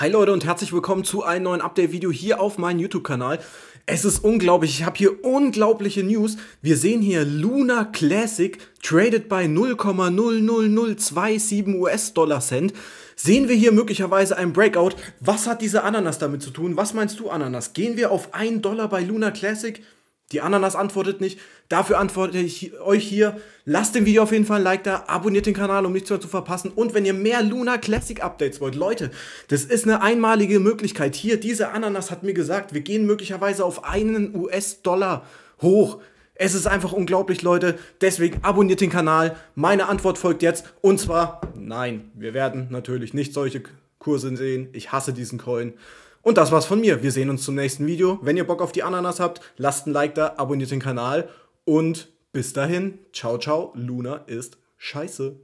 Hi Leute und herzlich willkommen zu einem neuen Update-Video hier auf meinem YouTube-Kanal. Es ist unglaublich, ich habe hier unglaubliche News. Wir sehen hier Luna Classic traded bei 0,00027 US-Dollar Cent. Sehen wir hier möglicherweise einen Breakout? Was hat diese Ananas damit zu tun? Was meinst du, Ananas? Gehen wir auf 1 Dollar bei Luna Classic? Die Ananas antwortet nicht. Dafür antworte ich euch hier. Lasst dem Video auf jeden Fall ein Like da, abonniert den Kanal, um nichts mehr zu verpassen. Und wenn ihr mehr Luna Classic Updates wollt, Leute, das ist eine einmalige Möglichkeit. Hier, diese Ananas hat mir gesagt, wir gehen möglicherweise auf einen US-Dollar hoch. Es ist einfach unglaublich, Leute. Deswegen abonniert den Kanal. Meine Antwort folgt jetzt. Und zwar, nein, wir werden natürlich nicht solche Kurse sehen. Ich hasse diesen Coin. Und das war's von mir. Wir sehen uns zum nächsten Video. Wenn ihr Bock auf die Ananas habt, lasst ein Like da, abonniert den Kanal und bis dahin, ciao, ciao, Luna ist scheiße.